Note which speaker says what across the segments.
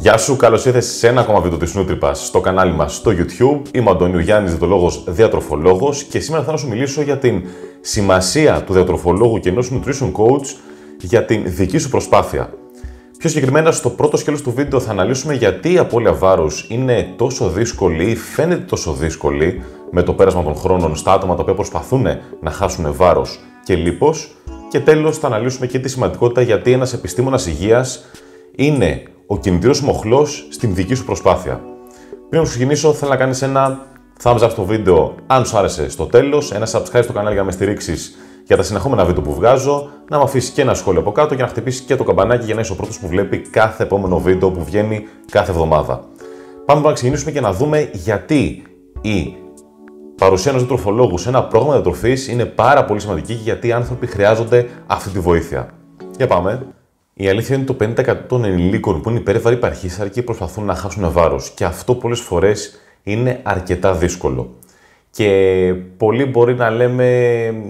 Speaker 1: Γεια σου, καλώς ήρθες σε ένα ακόμα βίντεο της Νούτριπας στο κανάλι μας στο YouTube. Είμαι ο Αντωνίου Γιάννης, διατολόγο διατροφολόγος και σήμερα θα σου μιλήσω για την σημασία του διατροφολόγου και ενός nutrition coach για την δική σου προσπάθεια. Πιο συγκεκριμένα, στο πρώτο σκέλος του βίντεο θα αναλύσουμε γιατί η απώλεια βάρους είναι τόσο δύσκολη ή φαίνεται τόσο δύσκολη με το πέρασμα των χρόνων στα άτομα τα οποία προσπαθούν να χάσουν βάρος και λίπος. Και τέλος, θα αναλύσουμε και τη σημαντικότητα γιατί ένας επιστήμονας υγείας είναι ο κινητήριος μοχλός στην δική σου προσπάθεια. Πριν ξεκινήσω, θέλω να κάνεις ένα thumbs up στο βίντεο αν σου άρεσε στο τέλος, ένα subscribe στο κανάλι για να με στηρίξεις για τα συνεχόμενα βίντεο που βγάζω, να μου αφήσεις και ένα σχόλιο από κάτω και να χτυπήσεις και το καμπανάκι για να είσαι ο πρώτος που βλέπει κάθε επόμενο βίντεο που βγαίνει κάθε εβδομάδα. Πάμε να ξεκινήσουμε και να δούμε γιατί η παρουσία ενός τροφολόγου σε ένα πρόγραμμα διατροφής είναι πάρα πολύ σημαντική γιατί οι άνθρωποι χρειάζονται αυτή τη βοήθεια. Για πάμε. Η αλήθεια είναι ότι το 50% των ενηλίκων που είναι υπέρβαροι υπαρχήσαρκοι προσπαθούν να χάσουν βάρος. Και αυτό πολλές φορές είναι αρκετά δύσκολο. Και πολλοί μπορεί να λέμε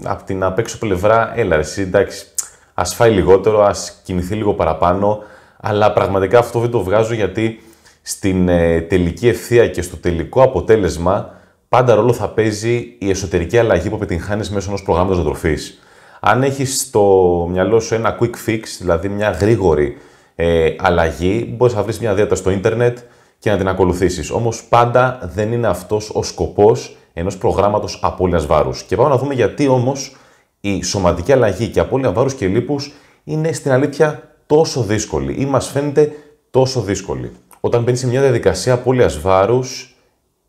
Speaker 1: από την απέξω πλευρά, έλα εσύ εντάξει, ας φάει λιγότερο, ας κινηθεί λίγο παραπάνω, αλλά πραγματικά αυτό δεν το βγάζω γιατί στην ε, τελική ευθεία και στο τελικό αποτέλεσμα πάντα ρόλο θα παίζει η εσωτερική αλλαγή που επιτυγχάνεις μέσω ενός προγράμματος διατροφής. Αν έχεις στο μυαλό σου ένα quick fix, δηλαδή μια γρήγορη ε, αλλαγή, μπορείς να βρεις μια δίαιτα στο ίντερνετ και να την ακολουθήσεις. Όμως πάντα δεν είναι αυτός ο σκοπός ενός προγράμματος απώλειας βάρους. Και πάμε να δούμε γιατί όμως η σωματική αλλαγή και απώλεια βάρους και λίπους είναι στην αλήθεια τόσο δύσκολη ή μας φαίνεται τόσο δύσκολη. Όταν μπαίνεις σε μια διαδικασία απώλειας βάρους,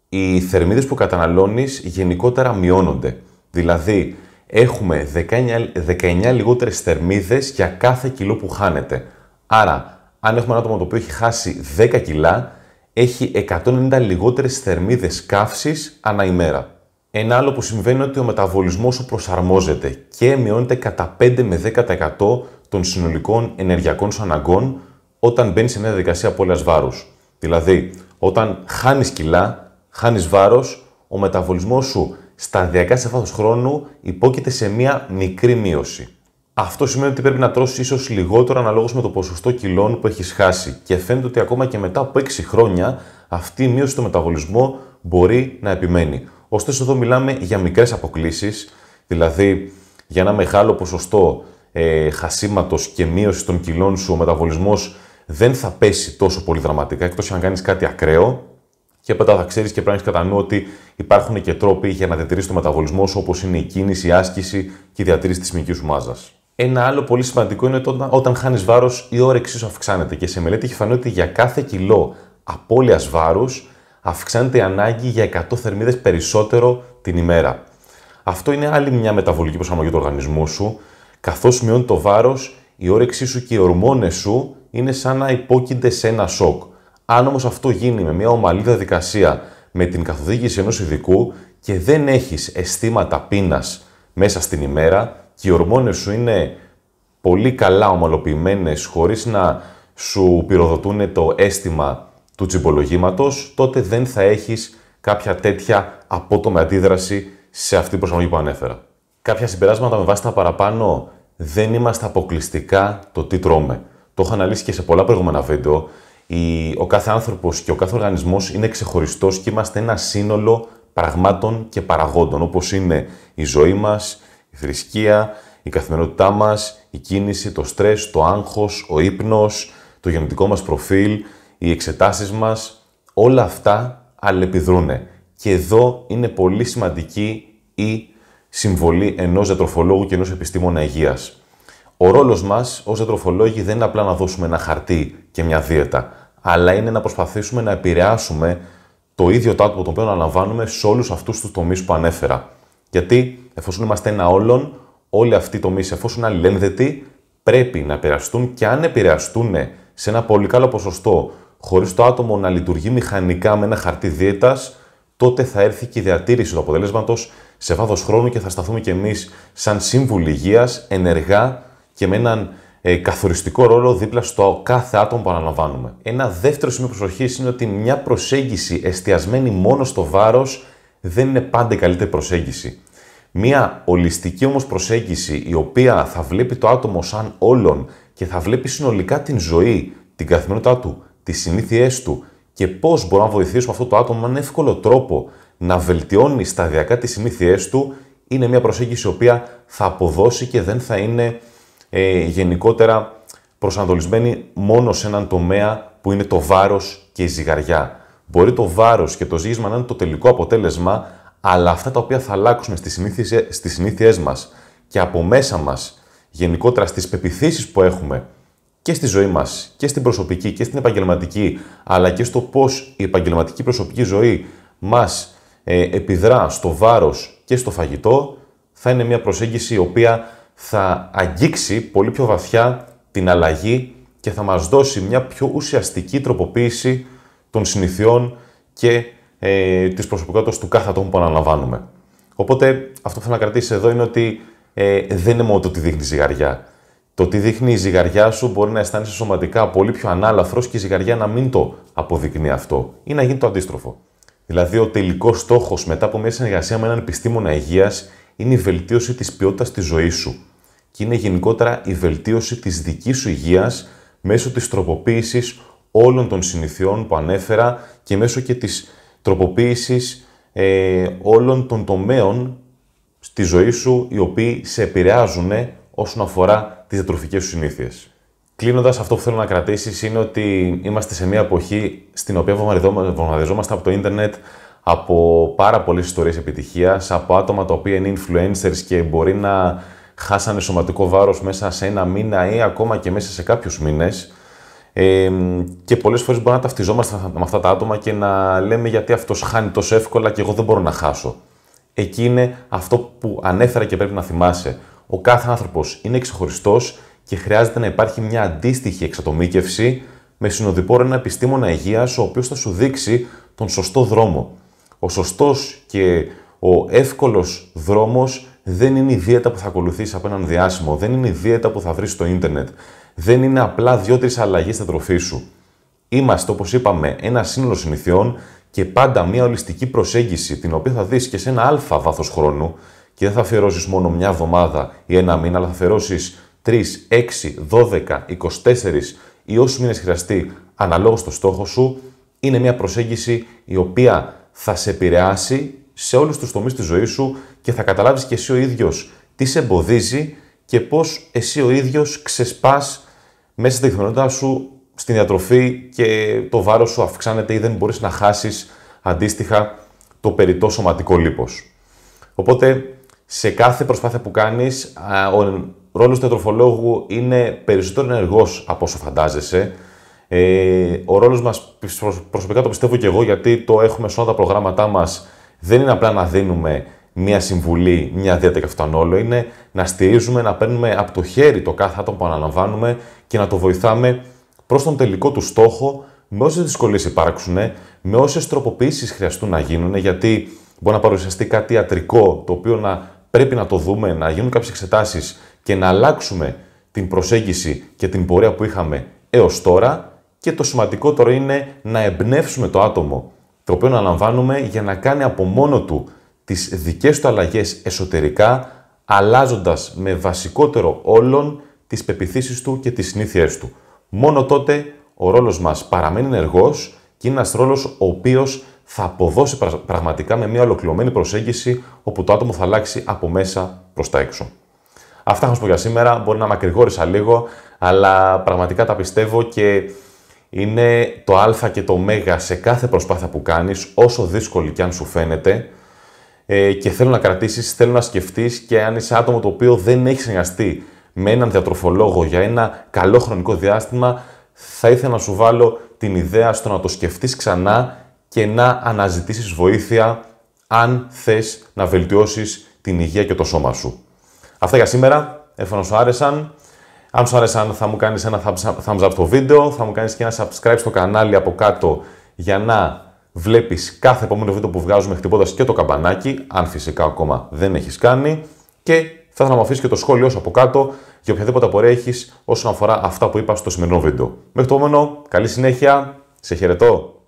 Speaker 1: οι θερμίδες που καταναλώνεις γενικότερα μειώνονται. Δηλαδή, έχουμε 19, 19 λιγότερες θερμίδες για κάθε κιλό που χάνεται. Άρα, αν έχουμε ένα άτομο το οποίο έχει χάσει 10 κιλά, έχει 190 λιγότερες θερμίδες καύσης ανά ημέρα. Ένα άλλο που συμβαίνει είναι ότι ο μεταβολισμός σου προσαρμόζεται και μειώνεται κατά 5 με 10% των συνολικών ενεργειακών σου αναγκών όταν μπαίνεις σε μια διαδικασία απώλειας βάρους. Δηλαδή, όταν χάνεις κιλά, χάνεις βάρος, ο μεταβολισμός σου σταδιακά σε βάθος χρόνου υπόκειται σε μία μικρή μείωση. Αυτό σημαίνει ότι πρέπει να τρώσει ίσως λιγότερο αναλόγως με το ποσοστό κιλών που έχεις χάσει. Και φαίνεται ότι ακόμα και μετά από 6 χρόνια αυτή η μείωση του μεταβολισμού μπορεί να επιμένει. Ωστόσο, εδώ μιλάμε για μικρές αποκλήσεις, δηλαδή για ένα μεγάλο ποσοστό ε, χασίματος και μείωση των κιλών σου, ο μεταβολισμός δεν θα πέσει τόσο πολύ δραματικά εκτός αν κάνεις κάτι ακραίο. Και πάντα θα ξέρεις και πρέπει να έχεις κατά νου ότι υπάρχουν και τρόποι για να διατηρήσεις το μεταβολισμό σου, όπως είναι η κίνηση, η άσκηση και η διατήρηση της μυϊκής σου μάζας. Ένα άλλο πολύ σημαντικό είναι ότι όταν χάνεις βάρος, η όρεξή σου αυξάνεται. Και σε μελέτη έχει φανεί ότι για κάθε κιλό απώλειας βάρους αυξάνεται η ανάγκη για 100 θερμίδες περισσότερο την ημέρα. Αυτό είναι άλλη μια μεταβολική προσαρμογή του οργανισμού σου. Καθώς μειώνει το βάρος, η όρεξή σου και οι ορμόνες σου είναι σαν να υπόκεινται σε ένα σοκ. Αν όμως αυτό γίνει με μια ομαλή διαδικασία, με την καθοδήγηση ενός ειδικού και δεν έχεις αισθήματα πείνας μέσα στην ημέρα και οι ορμόνες σου είναι πολύ καλά ομαλοποιημένες χωρίς να σου πυροδοτούν το αίσθημα του τσιμπολογήματος, τότε δεν θα έχεις κάποια τέτοια απότομη αντίδραση σε αυτή την προσαρμογή που ανέφερα. Κάποια συμπεράσματα με βάση τα παραπάνω δεν είμαστε αποκλειστικά το τι τρώμε. Το έχω αναλύσει και σε πολλά προηγούμενα βίντεο ο κάθε άνθρωπος και ο κάθε οργανισμός είναι ξεχωριστός και είμαστε ένα σύνολο πραγμάτων και παραγόντων, όπως είναι η ζωή μας, η θρησκεία, η καθημερινότητά μας, η κίνηση, το στρες, το άγχος, ο ύπνος, το γενετικό μας προφίλ, οι εξετάσεις μας, όλα αυτά αλληλεπιδρούν. Και εδώ είναι πολύ σημαντική η συμβολή ενός διατροφολόγου και ενός επιστήμονα υγείας. Ο ρόλος μας ως διατροφολόγοι δεν είναι απλά να δώσουμε ένα χαρτί και μια δίαιτα αλλά είναι να προσπαθήσουμε να επηρεάσουμε το ίδιο το άτομο το οποίο αναλαμβάνουμε σε όλους αυτούς τους τομείς που ανέφερα. Γιατί εφόσον είμαστε ένα όλον, όλοι αυτοί οι τομείς, εφόσον αλληλένδετοι, πρέπει να επηρεαστούν και αν επηρεαστούν σε ένα πολύ καλό ποσοστό, χωρίς το άτομο να λειτουργεί μηχανικά με ένα χαρτί δίαιτας, τότε θα έρθει και η διατήρηση του αποτελέσματος σε βάθος χρόνου και θα σταθούμε κι εμείς σαν σύμβουλοι υγείας ενεργά και με έναν ε, καθοριστικό ρόλο δίπλα στο κάθε άτομο που αναλαμβάνουμε. Ένα δεύτερο σημείο προσοχής είναι ότι μια προσέγγιση εστιασμένη μόνο στο βάρος δεν είναι πάντα η καλύτερη προσέγγιση. Μια ολιστική όμως προσέγγιση η οποία θα βλέπει το άτομο σαν όλον και θα βλέπει συνολικά την ζωή, την καθημερινότητά του, τις συνήθειές του και πώς μπορούμε να βοηθήσουμε αυτό το άτομο με έναν εύκολο τρόπο να βελτιώνει σταδιακά τις συνήθειές του είναι μια προσέγγιση η οποία θα αποδώσει και δεν θα είναι ε, γενικότερα προσανατολισμένοι μόνο σε έναν τομέα που είναι το βάρος και η ζυγαριά. Μπορεί το βάρος και το ζύγισμα να είναι το τελικό αποτέλεσμα, αλλά αυτά τα οποία θα αλλάξουμε στις συνήθειέ μας και από μέσα μας, γενικότερα στις πεπιθήσεις που έχουμε και στη ζωή μας, και στην προσωπική και στην επαγγελματική, αλλά και στο πώς η επαγγελματική προσωπική ζωή μας ε, επιδρά στο βάρος και στο φαγητό, θα είναι μια προσέγγιση η οποία θα αγγίξει πολύ πιο βαθιά την αλλαγή και θα μας δώσει μια πιο ουσιαστική τροποποίηση των συνηθιών και ε, της προσωπικότητας του κάθε ατόμου που αναλαμβάνουμε. Οπότε αυτό που θέλω να κρατήσει εδώ είναι ότι ε, δεν είναι μόνο το τι δείχνει η ζυγαριά. Το τι δείχνει η ζυγαριά σου μπορεί να αισθάνεσαι σωματικά πολύ πιο ανάλαφρος και η ζυγαριά να μην το αποδεικνύει αυτό ή να γίνει το αντίστροφο. Δηλαδή, ο τελικός στόχος μετά από μια συνεργασία με έναν επιστήμονα υγείας είναι η βελτίωση της ποιότητας της ζωής σου και είναι γενικότερα η βελτίωση της δικής σου υγείας μέσω της τροποποίησης όλων των συνηθιών που ανέφερα και μέσω και της τροποποίησης ε, όλων των τομέων στη ζωή σου οι οποίοι σε επηρεάζουν όσον αφορά τις διατροφικές σου συνήθειες. Κλείνοντας, αυτό που θέλω να κρατήσεις είναι ότι είμαστε σε μια εποχή στην οποία βομβαρδιζόμαστε από το ίντερνετ από πάρα πολλές ιστορίες επιτυχίας, από άτομα τα οποία είναι influencers και μπορεί να χάσανε σωματικό βάρος μέσα σε ένα μήνα ή ακόμα και μέσα σε κάποιους μήνες. Ε, και πολλές φορές μπορούμε να ταυτιζόμαστε με αυτά τα άτομα και να λέμε γιατί αυτός χάνει τόσο εύκολα και εγώ δεν μπορώ να χάσω. Εκεί είναι αυτό που ανέφερα και πρέπει να θυμάσαι. Ο κάθε άνθρωπος είναι ξεχωριστός και χρειάζεται να υπάρχει μια αντίστοιχη εξατομίκευση με συνοδοιπόρο ένα επιστήμονα υγείας ο οποίος θα σου δείξει τον σωστό δρόμο. Ο σωστός και ο εύκολος δρόμος δεν είναι η δίαιτα που θα ακολουθήσει από έναν διάσημο, δεν είναι η δίαιτα που θα βρεις στο ίντερνετ, δεν είναι απλά δύο-τρει αλλαγές στην τροφή σου. Είμαστε, όπως είπαμε, ένα σύνολο συνηθιών και πάντα μια ολιστική προσέγγιση, την οποία θα δεις και σε ένα αλφα βάθος χρόνου και δεν θα αφιερώσεις μόνο μια εβδομάδα ή ένα μήνα, αλλά θα αφιερώσεις 3, 6, 12, 24 ή όσους μήνες χρειαστεί αναλόγως στο στόχο σου. Είναι μια προσέγγιση η οποία θα σε επηρεάσει σε όλους τους τομείς της ζωής σου και θα καταλάβεις και εσύ ο ίδιος τι σε εμποδίζει και πώς εσύ ο ίδιος ξεσπάς μέσα στην καθημερινότητά σου, στην διατροφή και το βάρος σου αυξάνεται ή δεν μπορείς να χάσεις αντίστοιχα το περιττό σωματικό λίπος. Οπότε, σε κάθε προσπάθεια που κάνεις, ο ρόλος του διατροφολόγου είναι περισσότερο ενεργός από όσο φαντάζεσαι. Ε, ο ρόλος μας, προσωπικά το πιστεύω και εγώ, γιατί το έχουμε σε όλα τα προγράμματά μας δεν είναι απλά να δίνουμε μια συμβουλή, μια διάταξη και αυτόν όλο, είναι να στηρίζουμε, να παίρνουμε από το χέρι το κάθε άτομο που αναλαμβάνουμε και να το βοηθάμε προς τον τελικό του στόχο με όσες δυσκολίες υπάρξουν, με όσες τροποποιήσεις χρειαστούν να γίνουν, γιατί μπορεί να παρουσιαστεί κάτι ιατρικό το οποίο να πρέπει να το δούμε, να γίνουν κάποιες εξετάσεις και να αλλάξουμε την προσέγγιση και την πορεία που είχαμε έως τώρα. Και το σημαντικότερο είναι να εμπνεύσουμε το άτομο το οποίο αναλαμβάνουμε για να κάνει από μόνο του τις δικές του αλλαγές εσωτερικά, αλλάζοντας με βασικότερο όλων τις πεπιθήσεις του και τις συνήθειές του. Μόνο τότε ο ρόλος μας παραμένει ενεργός και είναι ένας ρόλος ο οποίος θα αποδώσει πραγματικά με μια ολοκληρωμένη προσέγγιση όπου το άτομο θα αλλάξει από μέσα προς τα έξω. Αυτά έχω πω για σήμερα, μπορεί να μακρηγόρησα λίγο, αλλά πραγματικά τα πιστεύω και είναι το α και το ω σε κάθε προσπάθεια που κάνεις, όσο δύσκολη και αν σου φαίνεται. Ε, και θέλω να κρατήσεις, θέλω να σκεφτείς και αν είσαι άτομο το οποίο δεν έχει συνεργαστεί με έναν διατροφολόγο για ένα καλό χρονικό διάστημα, θα ήθελα να σου βάλω την ιδέα στο να το σκεφτείς ξανά και να αναζητήσεις βοήθεια αν θες να βελτιώσεις την υγεία και το σώμα σου. Αυτά για σήμερα. Εύχομαι σου άρεσαν. Αν σου άρεσε, θα μου κάνεις ένα thumbs up στο βίντεο, θα μου κάνεις και ένα subscribe στο κανάλι από κάτω για να βλέπεις κάθε επόμενο βίντεο που βγάζουμε χτυπώντας και το καμπανάκι, αν φυσικά ακόμα δεν έχεις κάνει. Και θα ήθελα να μου αφήσεις και το σχόλιο σου από κάτω για οποιαδήποτε απορία έχεις όσον αφορά αυτά που είπα στο σημερινό βίντεο. Μέχρι το επόμενο, καλή συνέχεια, σε χαιρετώ.